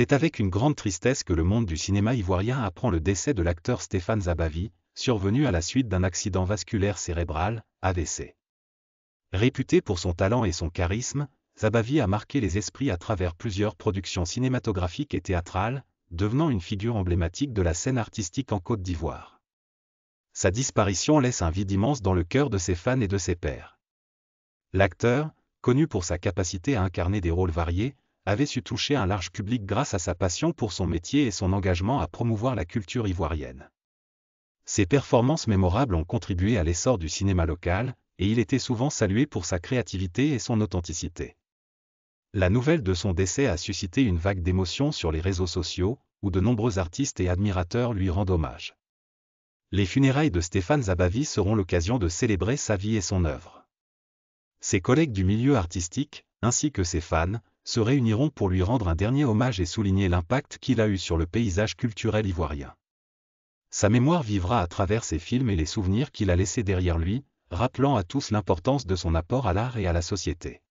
C'est avec une grande tristesse que le monde du cinéma ivoirien apprend le décès de l'acteur Stéphane Zabavi, survenu à la suite d'un accident vasculaire cérébral, AVC. Réputé pour son talent et son charisme, Zabavi a marqué les esprits à travers plusieurs productions cinématographiques et théâtrales, devenant une figure emblématique de la scène artistique en Côte d'Ivoire. Sa disparition laisse un vide immense dans le cœur de ses fans et de ses pairs. L'acteur, connu pour sa capacité à incarner des rôles variés, avait su toucher un large public grâce à sa passion pour son métier et son engagement à promouvoir la culture ivoirienne. Ses performances mémorables ont contribué à l'essor du cinéma local, et il était souvent salué pour sa créativité et son authenticité. La nouvelle de son décès a suscité une vague d'émotions sur les réseaux sociaux, où de nombreux artistes et admirateurs lui rendent hommage. Les funérailles de Stéphane Zabavi seront l'occasion de célébrer sa vie et son œuvre. Ses collègues du milieu artistique, ainsi que ses fans, se réuniront pour lui rendre un dernier hommage et souligner l'impact qu'il a eu sur le paysage culturel ivoirien. Sa mémoire vivra à travers ses films et les souvenirs qu'il a laissés derrière lui, rappelant à tous l'importance de son apport à l'art et à la société.